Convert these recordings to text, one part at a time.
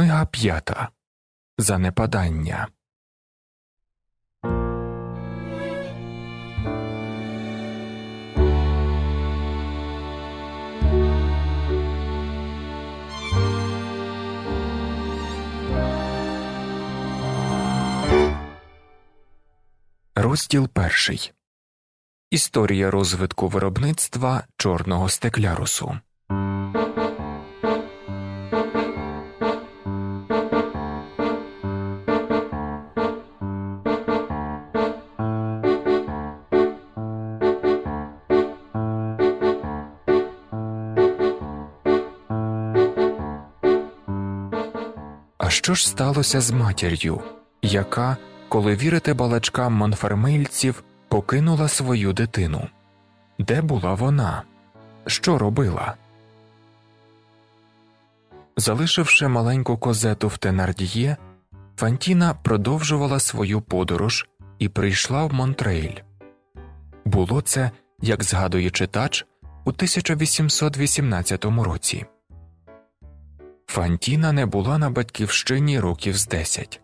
Книга п'ята Занепадання. Розділ перший Історія розвитку виробництва чорного стеклярусу. Що ж сталося з матір'ю, яка, коли вірити балачкам монфермельців, покинула свою дитину? Де була вона? Що робила? Залишивши маленьку козету в Тенардіє, Фантіна продовжувала свою подорож і прийшла в Монтрейль. Було це, як згадує читач, у 1818 році. Фантіна не була на батьківщині років з десять.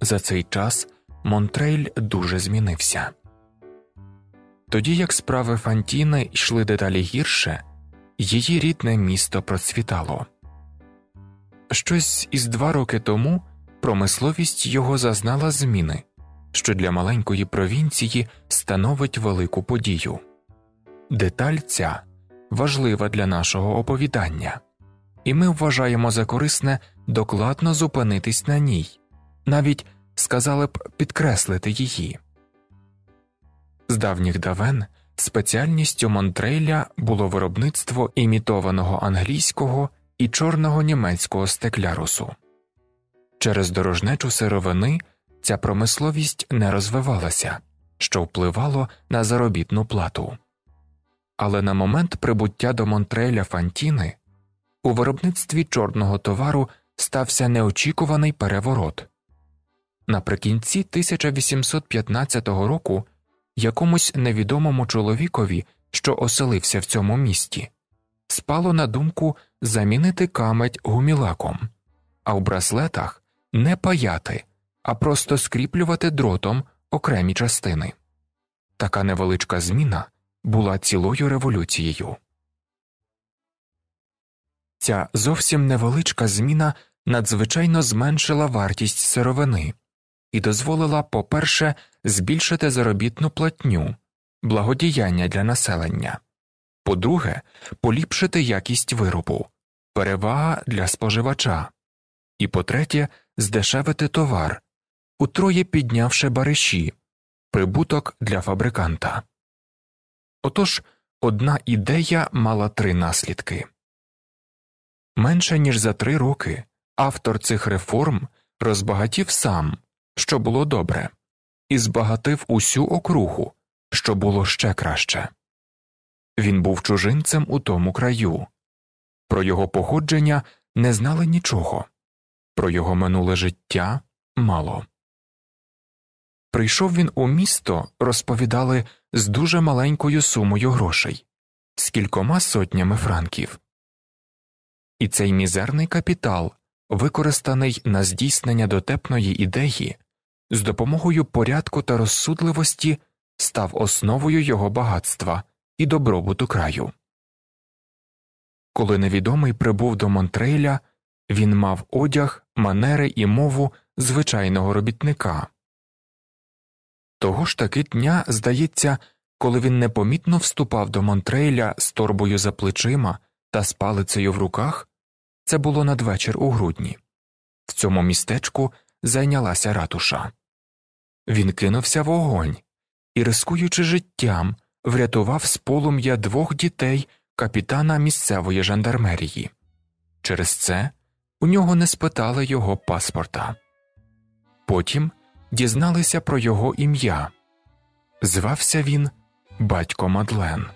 За цей час Монтрейль дуже змінився. Тоді як справи Фантіни йшли дедалі гірше, її рідне місто процвітало. Щось із два роки тому промисловість його зазнала зміни, що для маленької провінції становить велику подію. Деталь ця важлива для нашого оповідання і ми вважаємо за корисне докладно зупинитись на ній, навіть сказали б підкреслити її. З давніх давен спеціальністю Монтрейля було виробництво імітованого англійського і чорного німецького стеклярусу. Через дорожнечу сировини ця промисловість не розвивалася, що впливало на заробітну плату. Але на момент прибуття до Монтреля Фантіни у виробництві чорного товару стався неочікуваний переворот. Наприкінці 1815 року якомусь невідомому чоловікові, що оселився в цьому місті, спало на думку замінити камедь гумілаком, а в браслетах не паяти, а просто скріплювати дротом окремі частини. Така невеличка зміна була цілою революцією. Ця зовсім невеличка зміна надзвичайно зменшила вартість сировини і дозволила, по перше, збільшити заробітну платню, благодіяння для населення, по друге, поліпшити якість виробу, перевага для споживача, і по третє, здешевити товар, утроє піднявши бариші, прибуток для фабриканта. Отож одна ідея мала три наслідки. Менше ніж за три роки автор цих реформ розбагатів сам, що було добре, і збагатив усю округу, що було ще краще. Він був чужинцем у тому краю, про його походження не знали нічого, про його минуле життя мало. Прийшов він у місто, розповідали з дуже маленькою сумою грошей, з кількома сотнями франків і цей мізерний капітал, використаний на здійснення дотепної ідеї, з допомогою порядку та розсудливості став основою його багатства і добробуту краю. Коли невідомий прибув до Монтрейля, він мав одяг, манери і мову звичайного робітника. Того ж таки дня, здається, коли він непомітно вступав до Монтрейля з торбою за плечима та з палицею в руках, це було надвечір у грудні. В цьому містечку зайнялася ратуша. Він кинувся в огонь і, рискуючи життям, врятував з полум'я двох дітей капітана місцевої жандармерії. Через це у нього не спитали його паспорта. Потім дізналися про його ім'я. Звався він Батько Мадлен.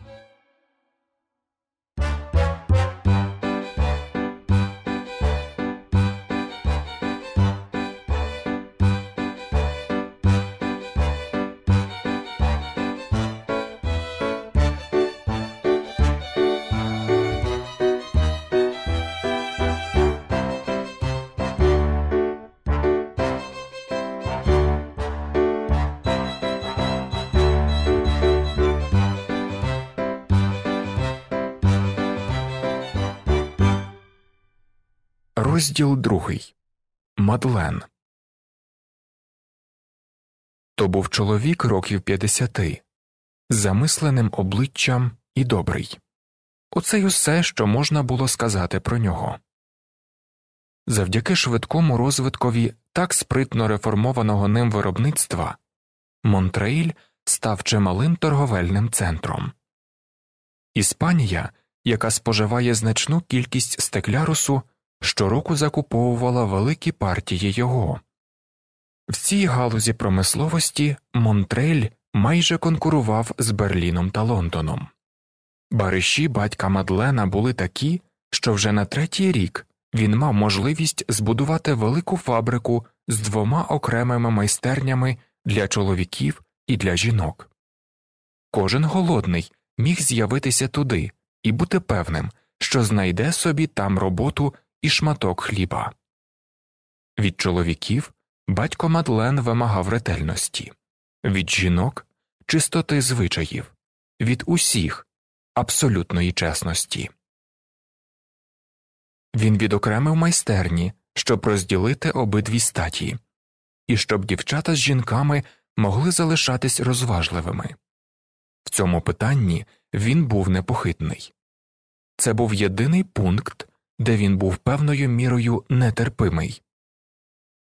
Розділ другий Мадлен. То був чоловік років 50, замисленим обличчям і добрий. Оце й усе, що можна було сказати про нього. Завдяки швидкому розвиткові так спритно реформованого ним виробництва Монтреїль став чималим торговельним центром. Іспанія, яка споживає значну кількість стеклярусу щороку закуповувала великі партії його. В цій галузі промисловості Монтрель майже конкурував з Берліном та Лондоном. Бариші батька Мадлена були такі, що вже на третій рік він мав можливість збудувати велику фабрику з двома окремими майстернями для чоловіків і для жінок. Кожен голодний міг з'явитися туди і бути певним, що знайде собі там роботу і шматок хліба. Від чоловіків батько Мадлен вимагав ретельності, від жінок чистоти звичаїв, від усіх абсолютної чесності. Він відокремив майстерні, щоб розділити обидві статі, і щоб дівчата з жінками могли залишатись розважливими. В цьому питанні він був непохитний. Це був єдиний пункт, де він був певною мірою нетерпимий.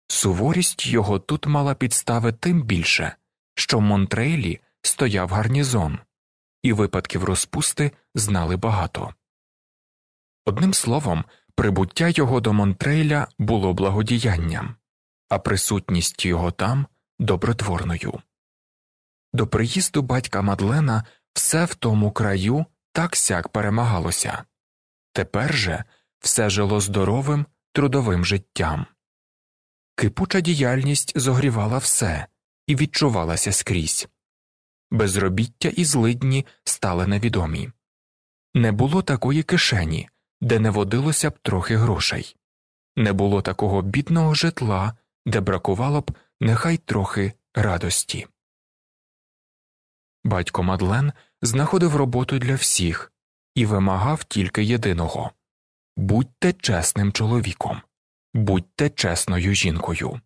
Суворість його тут мала підстави тим більше, що в Монтрейлі стояв гарнізон, і випадків розпусти знали багато. Одним словом, прибуття його до Монтрейля було благодіянням, а присутність його там добротворною. До приїзду батька Мадлена все в тому краю так сяк перемагалося. Тепер же все жило здоровим, трудовим життям. Кипуча діяльність зогрівала все і відчувалася скрізь. Безробіття і злидні стали невідомі. Не було такої кишені, де не водилося б трохи грошей, не було такого бідного житла, де бракувало б нехай трохи радості. Батько Мадлен знаходив роботу для всіх і вимагав тільки єдиного будьте чесним чоловіком, будьте чесною жінкою.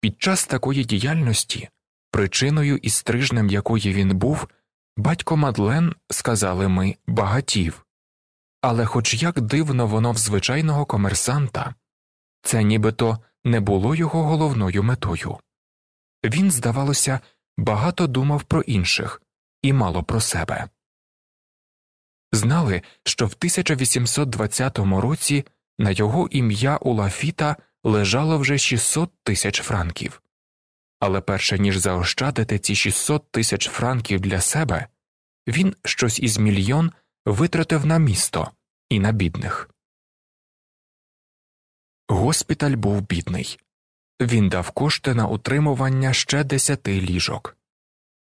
Під час такої діяльності, причиною і стрижнем якої він був, батько Мадлен, сказали ми, багатів, але хоч як дивно воно в звичайного комерсанта, це нібито не було його головною метою. Він, здавалося, багато думав про інших і мало про себе знали, що в 1820 році на його ім'я у Лафіта лежало вже 600 тисяч франків. Але перше ніж заощадити ці 600 тисяч франків для себе, він щось із мільйон витратив на місто і на бідних. Госпіталь був бідний. Він дав кошти на утримування ще десяти ліжок.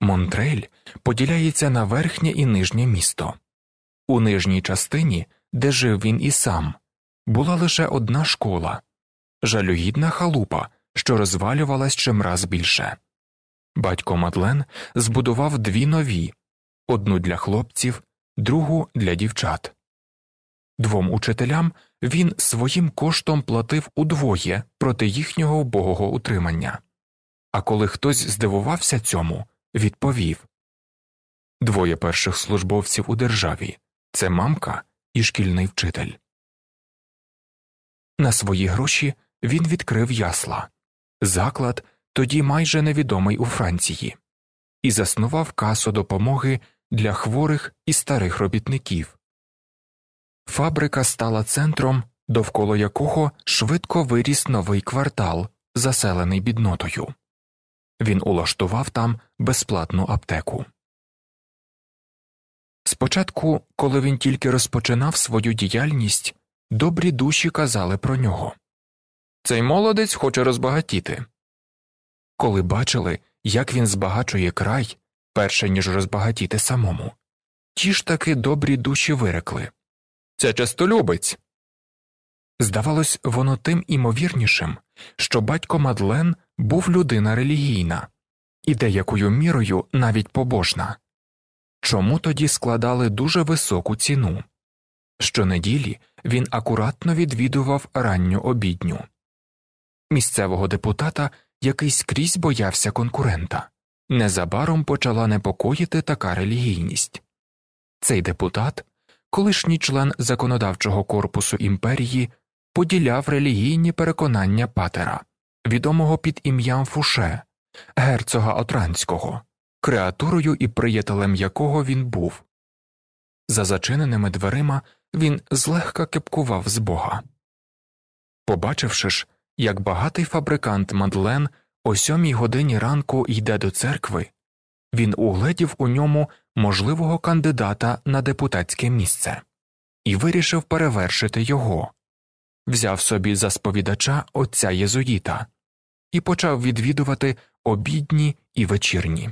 Монтрель поділяється на верхнє і нижнє місто. У нижній частині, де жив він і сам, була лише одна школа жалюгідна халупа, що розвалювалась чимраз більше. Батько Мадлен збудував дві нові одну для хлопців, другу для дівчат. Двом учителям він своїм коштом платив удвоє проти їхнього убогого утримання. А коли хтось здивувався цьому, відповів Двоє перших службовців у державі це мамка і шкільний вчитель. На свої гроші він відкрив ясла заклад, тоді майже невідомий у Франції, і заснував касу допомоги для хворих і старих робітників. Фабрика стала центром, довкола якого швидко виріс новий квартал, заселений біднотою. Він улаштував там безплатну аптеку. Спочатку, коли він тільки розпочинав свою діяльність, добрі душі казали про нього Цей молодець хоче розбагатіти. Коли бачили, як він збагачує край, перше ніж розбагатіти самому, ті ж таки добрі душі вирекли Це частолюбець. Здавалось, воно тим імовірнішим, що батько Мадлен був людина релігійна і деякою мірою навіть побожна чому тоді складали дуже високу ціну. Щонеділі він акуратно відвідував ранню обідню. Місцевого депутата який скрізь боявся конкурента. Незабаром почала непокоїти така релігійність. Цей депутат, колишній член законодавчого корпусу імперії, поділяв релігійні переконання патера, відомого під ім'ям Фуше, герцога Отранського креатурою і приятелем якого він був. За зачиненими дверима він злегка кепкував з бога. Побачивши ж, як багатий фабрикант Мадлен о сьомій годині ранку йде до церкви, він угледів у ньому можливого кандидата на депутатське місце і вирішив перевершити його, взяв собі за сповідача отця Єзуїта і почав відвідувати обідні і вечірні.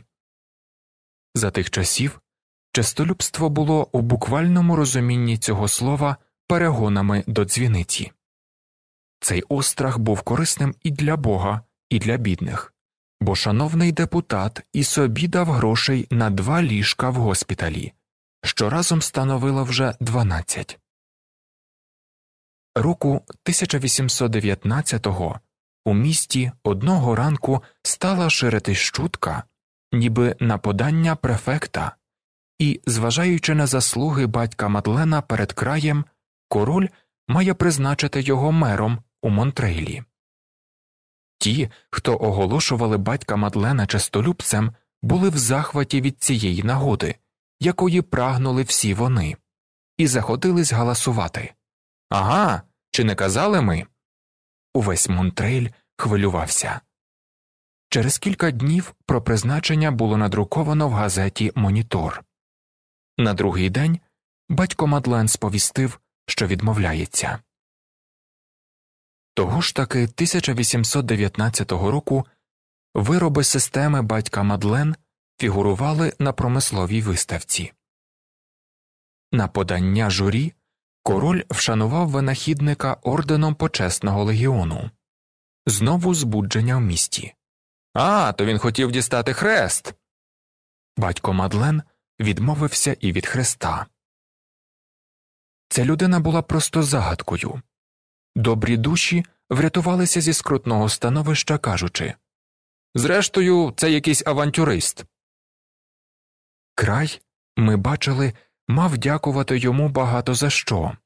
За тих часів частолюбство було у буквальному розумінні цього слова перегонами до дзвіниці. Цей острах був корисним і для Бога, і для бідних, бо шановний депутат і собі дав грошей на два ліжка в госпіталі, що разом становило вже 12. Року 1819-го у місті одного ранку стала ширитись чутка ніби на подання префекта, і, зважаючи на заслуги батька Мадлена перед краєм, король має призначити його мером у Монтрейлі. Ті, хто оголошували батька Мадлена чистолюбцем, були в захваті від цієї нагоди, якої прагнули всі вони, і заходились галасувати. Ага, чи не казали ми? Увесь Монтрейль хвилювався. Через кілька днів про призначення було надруковано в газеті Монітор. На другий день батько Мадлен сповістив, що відмовляється. Того ж таки 1819 року вироби системи батька Мадлен фігурували на промисловій виставці. На подання журі король вшанував винахідника орденом почесного легіону знову збудження в місті. А, то він хотів дістати хрест. Батько Мадлен відмовився і від хреста. Ця людина була просто загадкою. Добрі душі врятувалися зі скрутного становища, кажучи Зрештою, це якийсь авантюрист. Край, ми бачили, мав дякувати йому багато за що,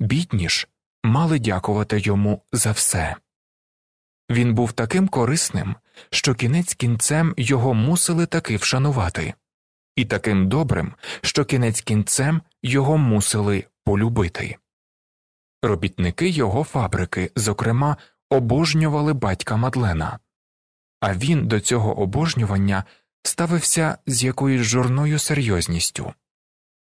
бідні ж мали дякувати йому за все. Він був таким корисним, що кінець кінцем його мусили таки вшанувати, і таким добрим, що кінець кінцем його мусили полюбити. Робітники його фабрики, зокрема, обожнювали батька Мадлена, а він до цього обожнювання ставився з якоюсь журною серйозністю.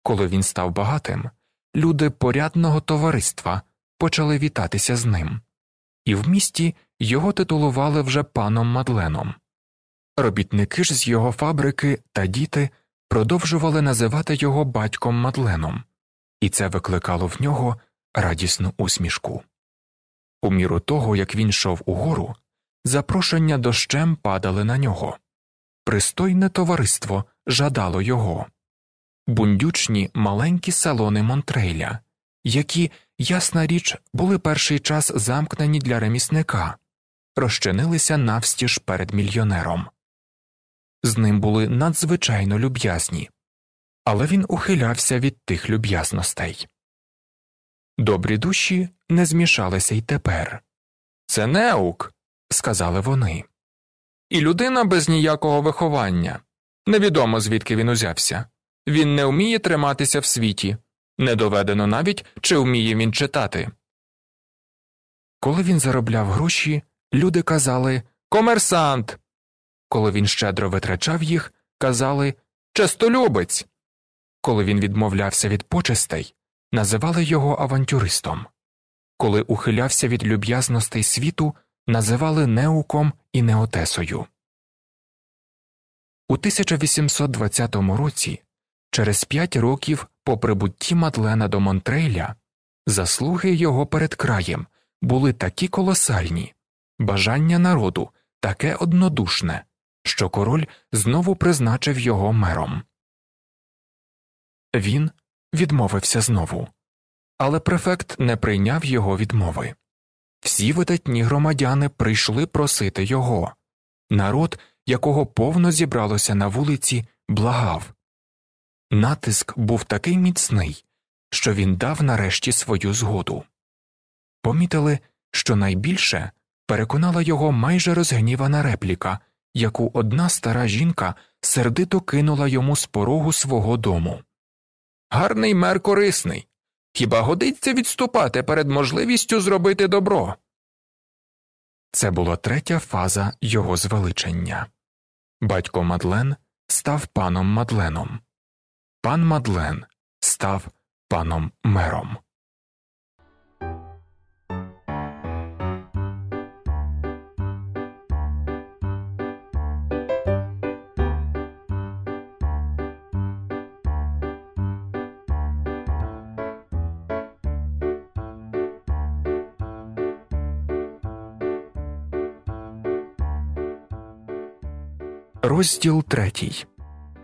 Коли він став багатим, люди порядного товариства почали вітатися з ним і в місті його титулували вже паном Мадленом. Робітники ж з його фабрики та діти продовжували називати його батьком Мадленом, і це викликало в нього радісну усмішку. У міру того, як він йшов угору, запрошення дощем падали на нього. Пристойне товариство жадало його, бундючні маленькі салони Монтрейля, які ясна річ, були перший час замкнені для ремісника, розчинилися навстіж перед мільйонером. З ним були надзвичайно люб'язні, але він ухилявся від тих люб'язностей. Добрі душі не змішалися й тепер. Це неук, сказали вони. І людина без ніякого виховання. Невідомо звідки він узявся. Він не вміє триматися в світі, не доведено навіть, чи вміє він читати. Коли він заробляв гроші, люди казали Комерсант. Коли він щедро витрачав їх, казали Честолюбець. Коли він відмовлявся від почестей, називали його авантюристом. Коли ухилявся від люб'язностей світу, називали неуком і неотесою. У 1820 році Через п'ять років по прибутті Мадлена до Монтрейля заслуги його перед краєм були такі колосальні, бажання народу таке однодушне, що король знову призначив його мером. Він відмовився знову, але префект не прийняв його відмови. Всі видатні громадяни прийшли просити його. Народ, якого повно зібралося на вулиці, благав. Натиск був такий міцний, що він дав нарешті свою згоду. Помітили, що найбільше переконала його майже розгнівана репліка, яку одна стара жінка сердито кинула йому з порогу свого дому. Гарний мер корисний. Хіба годиться відступати перед можливістю зробити добро? Це була третя фаза його звеличення. Батько Мадлен став паном Мадленом пан Мадлен став паном мером. Розділ третій.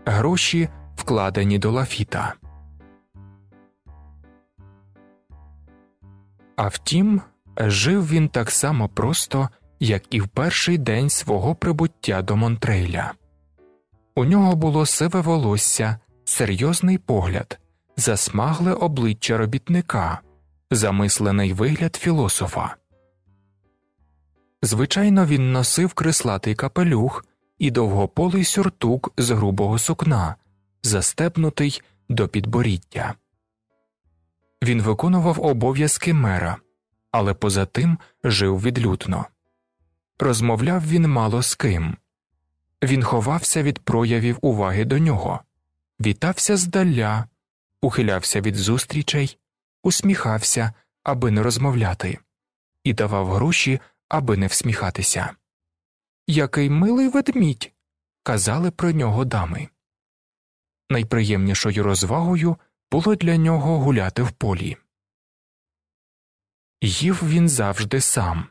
Гроші вкладені до лафіта. А втім, жив він так само просто, як і в перший день свого прибуття до Монтрейля. У нього було сиве волосся, серйозний погляд, засмагле обличчя робітника, замислений вигляд філософа. Звичайно, він носив крислатий капелюх і довгополий сюртук з грубого сукна, застепнутий до підборіддя. Він виконував обов'язки мера, але поза тим жив відлютно. Розмовляв він мало з ким. Він ховався від проявів уваги до нього, вітався здаля, ухилявся від зустрічей, усміхався, аби не розмовляти, і давав гроші, аби не всміхатися. Який милий ведмідь. казали про нього дами найприємнішою розвагою було для нього гуляти в полі. Їв він завжди сам,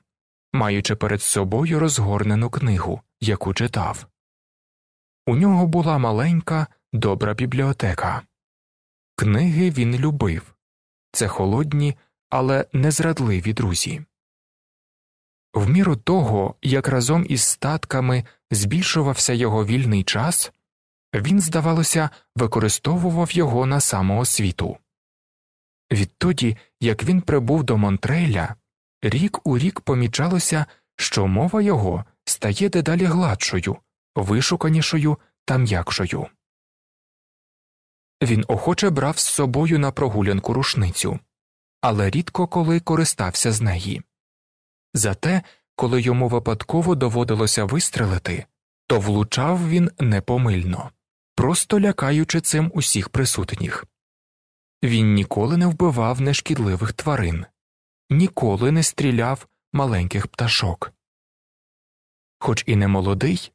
маючи перед собою розгорнену книгу, яку читав. У нього була маленька, добра бібліотека. Книги він любив це холодні, але незрадливі друзі. В міру того, як разом із статками збільшувався його вільний час, він, здавалося, використовував його на самоосвіту. Відтоді, як він прибув до Монтреля, рік у рік помічалося, що мова його стає дедалі гладшою, вишуканішою та м'якшою. Він охоче брав з собою на прогулянку рушницю, але рідко коли користався з неї. Зате, коли йому випадково доводилося вистрелити, то влучав він непомильно просто лякаючи цим усіх присутніх. Він ніколи не вбивав нешкідливих тварин, ніколи не стріляв маленьких пташок. Хоч і не молодий,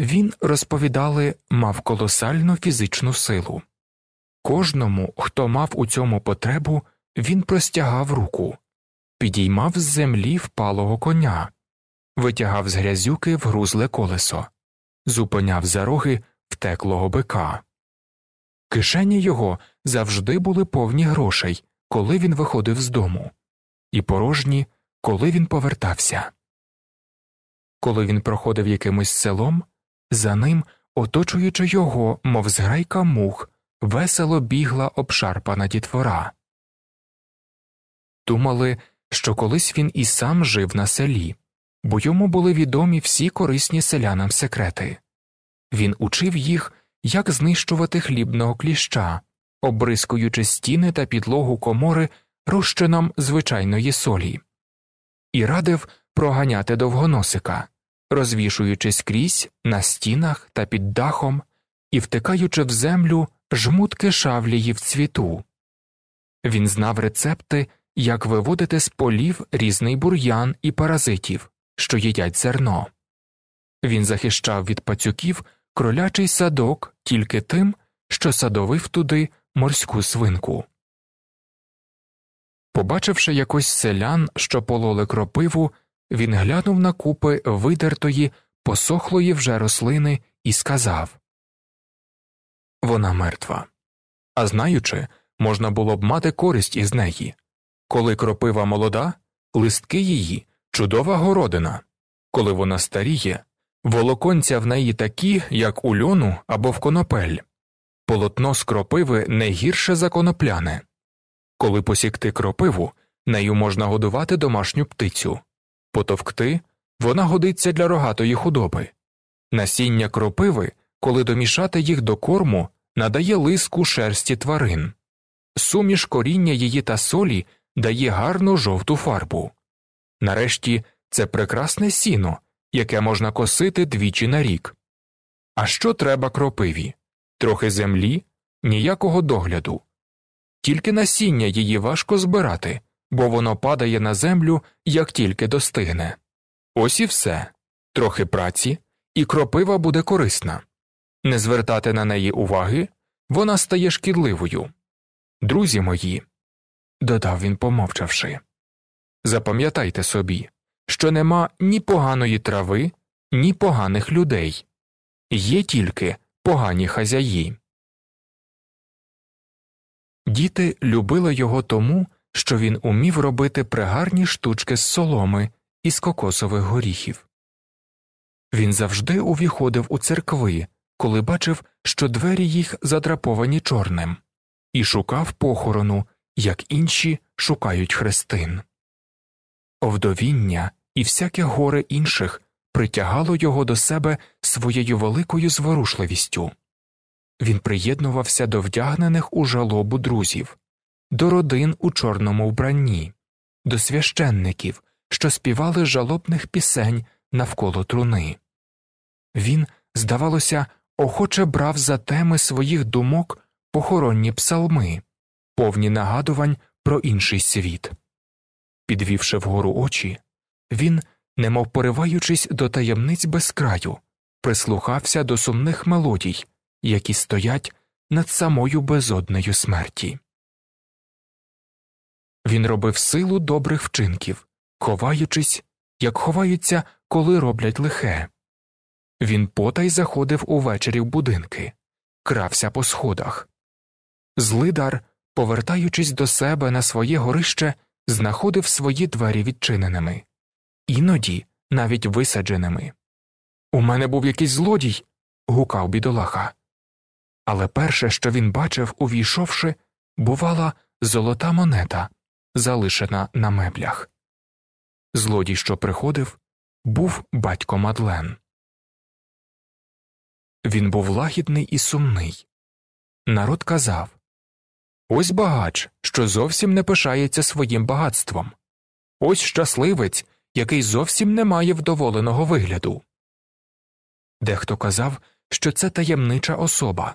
він розповідали, мав колосальну фізичну силу. Кожному, хто мав у цьому потребу, він простягав руку, підіймав з землі впалого коня, витягав з грязюки в грузле колесо, зупиняв за роги втеклого бика. Кишені його завжди були повні грошей, коли він виходив з дому, і порожні, коли він повертався. Коли він проходив якимось селом, за ним, оточуючи його, мов зграйка мух, весело бігла обшарпана дітвора. Думали, що колись він і сам жив на селі, бо йому були відомі всі корисні селянам секрети. Він учив їх, як знищувати хлібного кліща, обрискуючи стіни та підлогу комори розчином звичайної солі, і радив проганяти довгоносика, розвішуючи скрізь на стінах та під дахом і втикаючи в землю жмутки шавлії в цвіту. Він знав рецепти, як виводити з полів різний бур'ян і паразитів, що їдять зерно. Він захищав від пацюків кролячий садок тільки тим, що садовив туди морську свинку. Побачивши якось селян, що пололи кропиву, він глянув на купи видертої, посохлої вже рослини і сказав Вона мертва. А знаючи, можна було б мати користь із неї. Коли кропива молода, листки її чудова городина, коли вона старіє, волоконця в неї такі, як у льону або в конопель, полотно з кропиви не гірше за конопляне. Коли посікти кропиву, нею можна годувати домашню птицю, потовкти вона годиться для рогатої худоби, насіння кропиви, коли домішати їх до корму, надає лиску шерсті тварин, суміш коріння її та солі дає гарну жовту фарбу. Нарешті це прекрасне сіно яке можна косити двічі на рік. А що треба кропиві? Трохи землі, ніякого догляду. Тільки насіння її важко збирати, бо воно падає на землю, як тільки достигне. Ось і все трохи праці, і кропива буде корисна. Не звертати на неї уваги вона стає шкідливою. Друзі мої, додав він, помовчавши, запам'ятайте собі що нема ні поганої трави, ні поганих людей, є тільки погані хазяї. Діти любили його тому, що він умів робити пригарні штучки з соломи і з кокосових горіхів. Він завжди увіходив у церкви, коли бачив, що двері їх задраповані чорним, і шукав похорону, як інші шукають хрестин. Овдовіння і всяке горе інших притягало його до себе своєю великою зворушливістю. Він приєднувався до вдягнених у жалобу друзів, до родин у чорному вбранні, до священників, що співали жалобних пісень навколо труни. Він, здавалося, охоче брав за теми своїх думок похоронні псалми, повні нагадувань про інший світ. Підвівши вгору очі, він, немов пориваючись до таємниць безкраю, прислухався до сумних мелодій, які стоять над самою безодною смерті. Він робив силу добрих вчинків, ховаючись, як ховаються, коли роблять лихе. Він потай заходив увечері в будинки, крався по сходах. Злидар, повертаючись до себе на своє горище, знаходив свої двері відчиненими іноді навіть висадженими. У мене був якийсь злодій. гукав бідолаха. Але перше, що він бачив, увійшовши, бувала золота монета, залишена на меблях. Злодій, що приходив, був батько Мадлен. Він був лагідний і сумний. Народ казав Ось багач, що зовсім не пишається своїм багатством. Ось щасливець, який зовсім не має вдоволеного вигляду. Дехто казав, що це таємнича особа,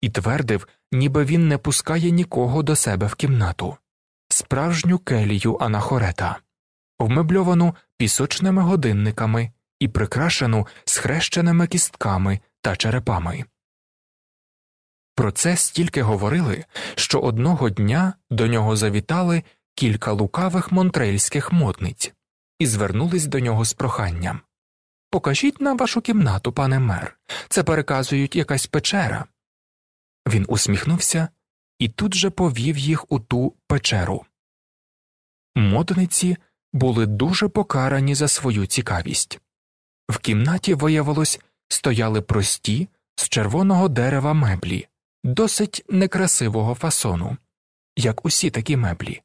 і твердив, ніби він не пускає нікого до себе в кімнату, справжню келію анахорета, вмебльовану пісочними годинниками і прикрашену схрещеними кістками та черепами. Про це стільки говорили, що одного дня до нього завітали кілька лукавих монтрельських модниць і звернулись до нього з проханням. Покажіть нам вашу кімнату, пане мер, це переказують якась печера. Він усміхнувся і тут же повів їх у ту печеру. Модниці були дуже покарані за свою цікавість. В кімнаті, виявилось, стояли прості з червоного дерева меблі, досить некрасивого фасону, як усі такі меблі,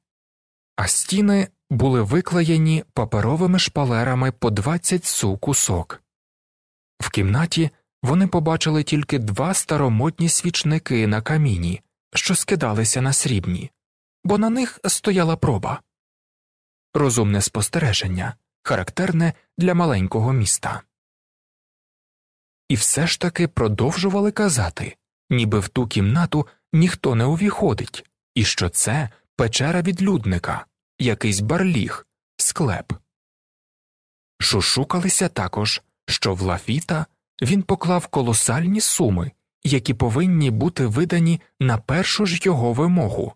а стіни були виклеєні паперовими шпалерами по 20 су кусок. В кімнаті вони побачили тільки два старомодні свічники на каміні, що скидалися на срібні, бо на них стояла проба. Розумне спостереження, характерне для маленького міста. І все ж таки продовжували казати, ніби в ту кімнату ніхто не увіходить, і що це печера відлюдника, якийсь барліг, склеп. Шушукалися також, що в лафіта він поклав колосальні суми, які повинні бути видані на першу ж його вимогу,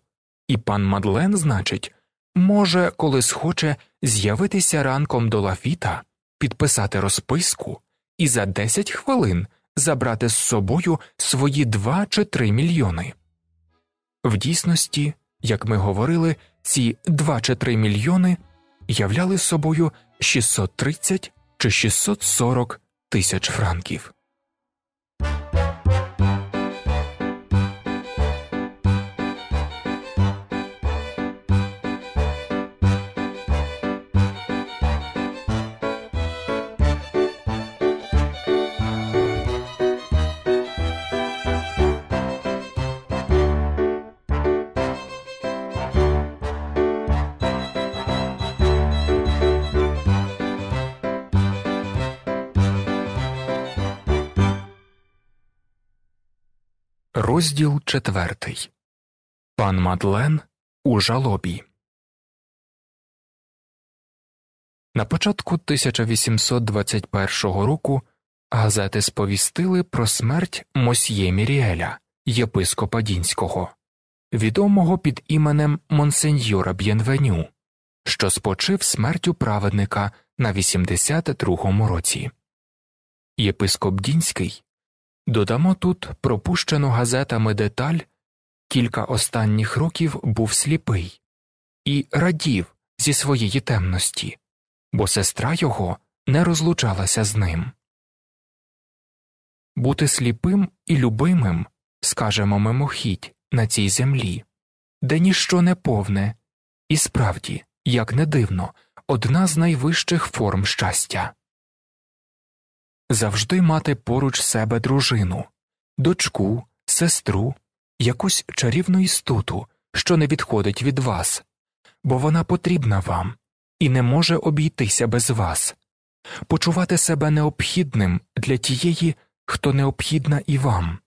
і пан Мадлен, значить, може, коли схоче, з'явитися ранком до лафіта, підписати розписку і за 10 хвилин забрати з собою свої 2 чи 3 мільйони. В дійсності як ми говорили, ці 2 чи 3 мільйони являли собою 630 чи 640 тисяч франків. Розділ четвертий Пан Мадлен у жалобі. На початку 1821 року газети сповістили про смерть Мосьє Міріеля, єпископа Дінського, відомого під іменем Монсеньора Б'єнвеню, що спочив смертю праведника на 82-му році. Єпископ Дінський Додамо тут пропущену газетами деталь кілька останніх років був сліпий і радів зі своєї темності, бо сестра його не розлучалася з ним. Бути сліпим і любимим, скажемо мимохідь, на цій землі, де ніщо не повне, і справді, як не дивно, одна з найвищих форм щастя завжди мати поруч себе дружину, дочку, сестру, якусь чарівну істоту, що не відходить від вас, бо вона потрібна вам і не може обійтися без вас, почувати себе необхідним для тієї, хто необхідна і вам,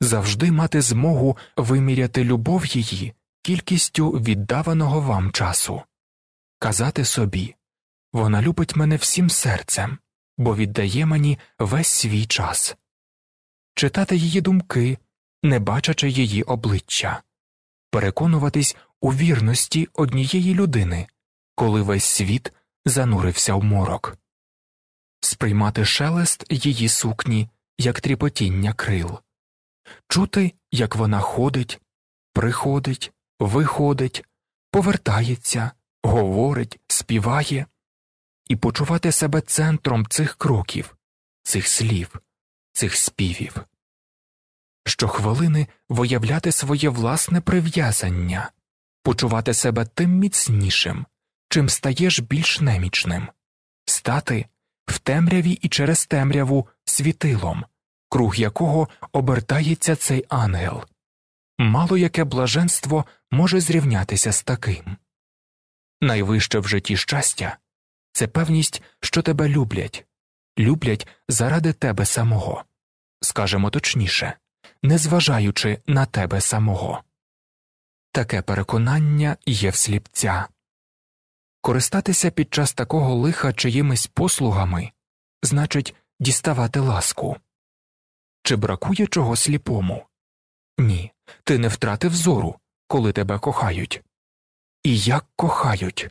завжди мати змогу виміряти любов її кількістю віддаваного вам часу, казати собі вона любить мене всім серцем бо віддає мені весь свій час, читати її думки, не бачачи її обличчя, переконуватись у вірності однієї людини, коли весь світ занурився в морок, сприймати шелест її сукні, як тріпотіння крил, чути, як вона ходить, приходить, виходить, повертається, говорить, співає і почувати себе центром цих кроків, цих слів, цих співів, щохвилини виявляти своє власне прив'язання, почувати себе тим міцнішим, чим стаєш більш немічним, стати в темряві і через темряву світилом, круг якого обертається цей ангел. Мало яке блаженство може зрівнятися з таким. Найвище в житті щастя це певність, що тебе люблять, люблять заради тебе самого, скажемо точніше, незважаючи на тебе самого. Таке переконання є в сліпця. Користатися під час такого лиха чиїмись послугами значить діставати ласку. Чи бракує чого сліпому? Ні, ти не втратив зору, коли тебе кохають. І як кохають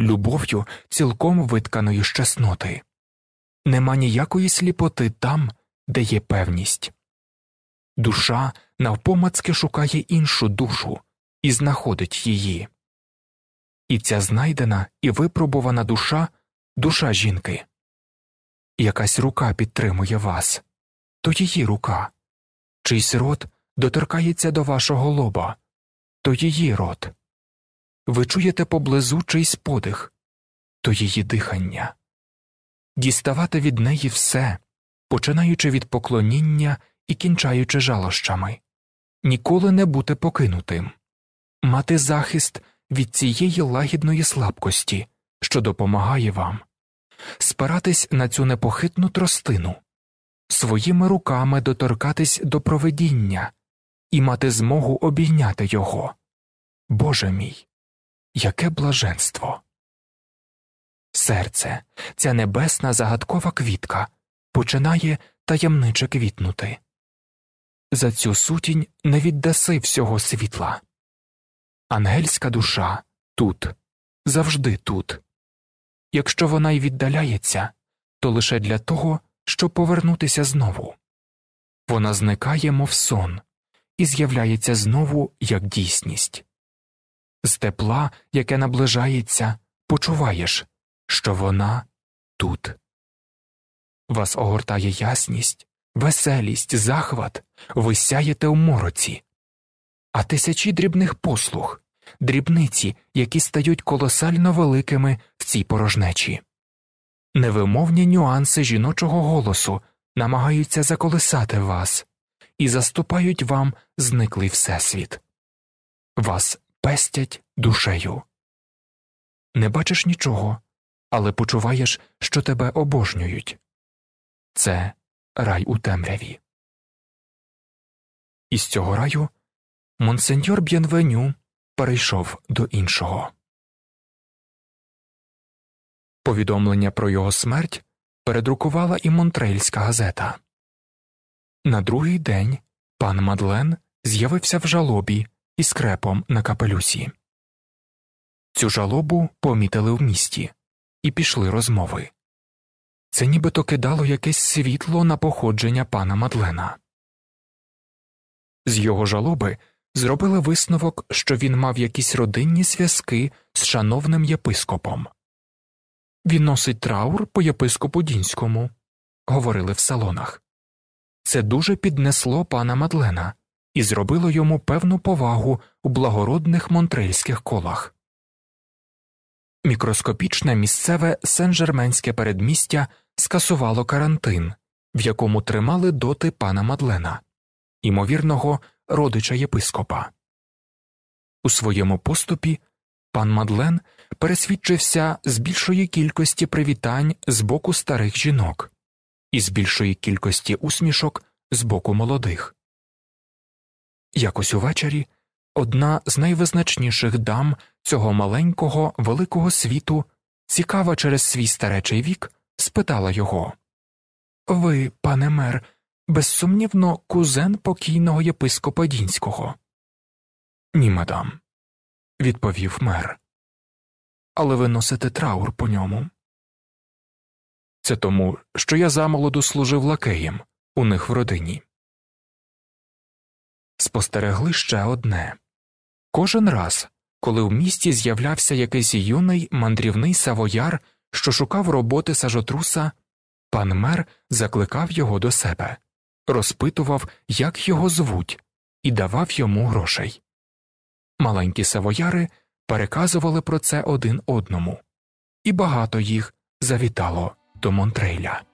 любов'ю цілком витканої щасноти. Нема ніякої сліпоти там, де є певність. Душа навпомацки шукає іншу душу і знаходить її. І ця знайдена і випробувана душа душа жінки. Якась рука підтримує вас, то її рука, чийсь рот доторкається до вашого лоба, то її рот ви чуєте поблизу чийсь подих, то її дихання, діставати від неї все, починаючи від поклоніння і кінчаючи жалощами, ніколи не бути покинутим, мати захист від цієї лагідної слабкості, що допомагає вам, спиратись на цю непохитну тростину. Своїми руками доторкатись до проведіння і мати змогу обійняти його. Боже мій, Яке блаженство. Серце, ця небесна загадкова квітка, починає таємниче квітнути. За цю сутінь не віддаси всього світла. Ангельська душа тут, завжди тут. Якщо вона й віддаляється, то лише для того, щоб повернутися знову. Вона зникає, мов сон, і з'являється знову як дійсність з тепла, яке наближається, почуваєш, що вона тут. Вас огортає ясність, веселість, захват, ви сяєте у мороці, а тисячі дрібних послуг, дрібниці, які стають колосально великими в цій порожнечі. Невимовні нюанси жіночого голосу намагаються заколисати вас і заступають вам зниклий всесвіт. Вас пестять душею. Не бачиш нічого, але почуваєш, що тебе обожнюють це рай у темряві. Із цього раю монсеньор Б'янвеню перейшов до іншого. Повідомлення про його смерть передрукувала і Монтрельська газета. На другий день пан Мадлен з'явився в жалобі і скрепом на капелюсі. Цю жалобу помітили в місті, і пішли розмови. Це нібито кидало якесь світло на походження пана Мадлена. З його жалоби зробили висновок, що він мав якісь родинні зв'язки з шановним єпископом. Він носить траур по єпископу Дінському, говорили в салонах. Це дуже піднесло пана Мадлена, і зробило йому певну повагу у благородних монтрельських колах. Мікроскопічне місцеве сен-жерменське передмістя скасувало карантин, в якому тримали доти пана Мадлена, імовірного родича єпископа. У своєму поступі пан Мадлен пересвідчився з більшої кількості привітань з боку старих жінок і з більшої кількості усмішок з боку молодих. Якось увечері одна з найвизначніших дам цього маленького великого світу, цікава через свій старечий вік, спитала його Ви, пане мер, безсумнівно, кузен покійного єпископа Дінського. Ні, мадам, відповів мер. Але ви носите траур по ньому. Це тому, що я замолоду служив лакеєм у них в родині спостерегли ще одне кожен раз, коли в місті з'являвся якийсь юний мандрівний савояр, що шукав роботи сажотруса, пан мер закликав його до себе, розпитував, як його звуть, і давав йому грошей. Маленькі савояри переказували про це один одному, і багато їх завітало до Монтрейля.